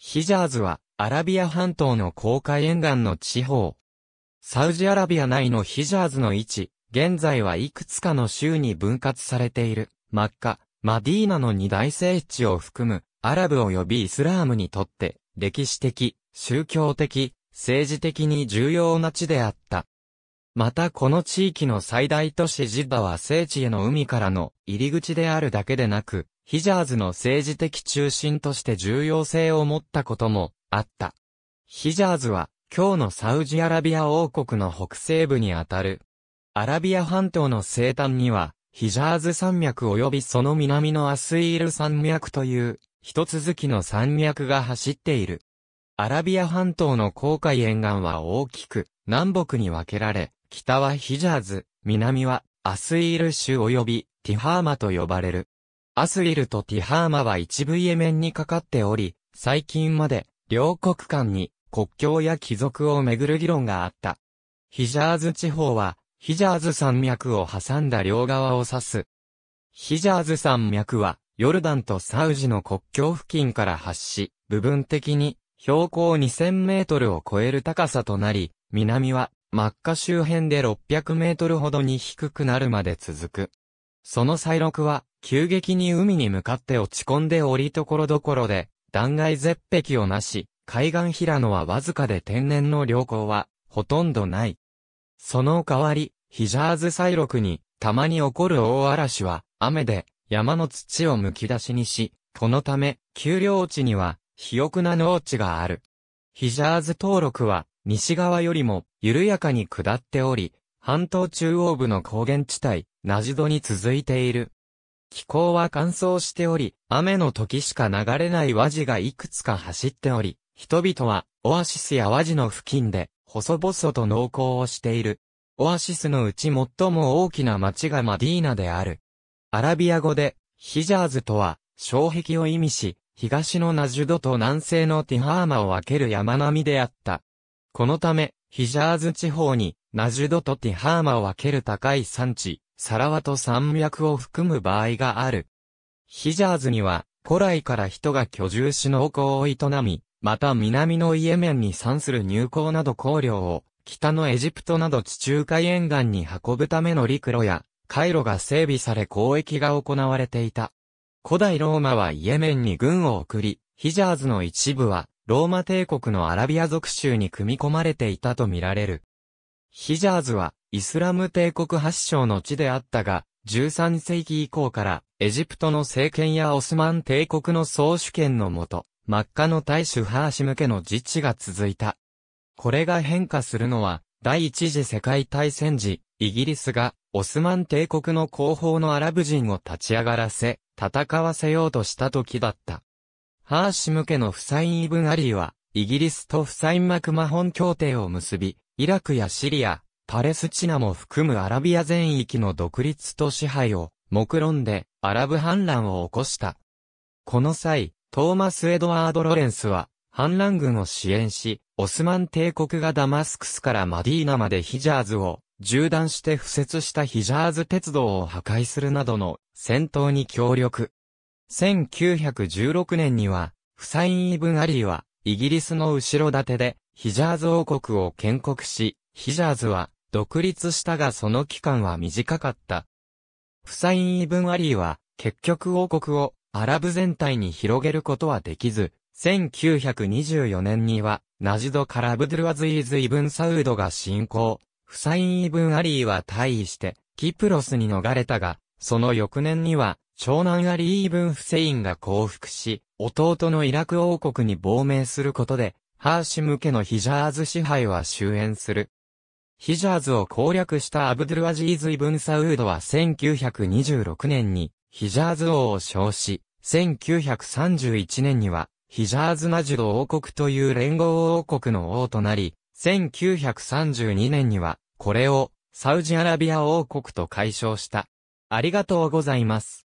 ヒジャーズは、アラビア半島の公海沿岸の地方。サウジアラビア内のヒジャーズの位置、現在はいくつかの州に分割されている、マッカ、マディーナの二大聖地を含む、アラブ及びイスラームにとって、歴史的、宗教的、政治的に重要な地であった。またこの地域の最大都市ジッダは聖地への海からの入り口であるだけでなく、ヒジャーズの政治的中心として重要性を持ったこともあった。ヒジャーズは、今日のサウジアラビア王国の北西部にあたる。アラビア半島の西端には、ヒジャーズ山脈及びその南のアスイール山脈という、一続きの山脈が走っている。アラビア半島の航海沿岸は大きく、南北に分けられ、北はヒジャーズ、南はアスイール州及びティハーマと呼ばれる。アスリルとティハーマは一部イエメンにかかっており、最近まで、両国間に国境や貴族をめぐる議論があった。ヒジャーズ地方は、ヒジャーズ山脈を挟んだ両側を指す。ヒジャーズ山脈は、ヨルダンとサウジの国境付近から発し、部分的に標高2000メートルを超える高さとなり、南はマッカ周辺で600メートルほどに低くなるまで続く。その再録は、急激に海に向かって落ち込んでおりところどころで、断崖絶壁をなし、海岸平野はわずかで天然の良好は、ほとんどない。その代わり、ヒジャーズ再録に、たまに起こる大嵐は、雨で、山の土をむき出しにし、このため、丘陵地には、肥沃な農地がある。ヒジャーズ登録は、西側よりも、緩やかに下っており、半島中央部の高原地帯、ナジドに続いている。気候は乾燥しており、雨の時しか流れない和地がいくつか走っており、人々は、オアシスや和地の付近で、細々と農耕をしている。オアシスのうち最も大きな町がマディーナである。アラビア語で、ヒジャーズとは、障壁を意味し、東のナジュドと南西のティハーマを分ける山並みであった。このため、ヒジャーズ地方に、ナジュドとティハーマを分ける高い山地、サラワト山脈を含む場合がある。ヒジャーズには、古来から人が居住し農耕を営み、また南のイエメンに産する入港など香料を、北のエジプトなど地中海沿岸に運ぶための陸路や、回路が整備され交易が行われていた。古代ローマはイエメンに軍を送り、ヒジャーズの一部は、ローマ帝国のアラビア属州に組み込まれていたとみられる。ヒジャーズは、イスラム帝国発祥の地であったが、13世紀以降から、エジプトの政権やオスマン帝国の総主権のもと、真っ赤の大主ハーシム家の自治が続いた。これが変化するのは、第一次世界大戦時、イギリスが、オスマン帝国の後方のアラブ人を立ち上がらせ、戦わせようとした時だった。ハーシム家のフサイン・イブン・アリーは、イギリスとフサイン・マクマホン協定を結び、イラクやシリア、パレスチナも含むアラビア全域の独立と支配を目論んでアラブ反乱を起こした。この際、トーマス・エドワード・ロレンスは反乱軍を支援し、オスマン帝国がダマスクスからマディーナまでヒジャーズを縦断して敷設したヒジャーズ鉄道を破壊するなどの戦闘に協力。1916年には、フサイン・イブン・アリーはイギリスの後ろ盾で、ヒジャーズ王国を建国し、ヒジャーズは独立したがその期間は短かった。フサイン・イブン・アリーは、結局王国をアラブ全体に広げることはできず、1924年には、ナジド・カラブドゥルアズイーズ・イブン・サウードが侵攻。フサイン・イブン・アリーは退位して、キプロスに逃れたが、その翌年には、長男アリー・ブン・フセインが降伏し、弟のイラク王国に亡命することで、ハーシム家のヒジャーズ支配は終焉する。ヒジャーズを攻略したアブドゥルアジーズ・イブン・サウードは1926年にヒジャーズ王を称し、1931年にはヒジャーズ・ナジド王国という連合王国の王となり、1932年にはこれをサウジアラビア王国と解消した。ありがとうございます。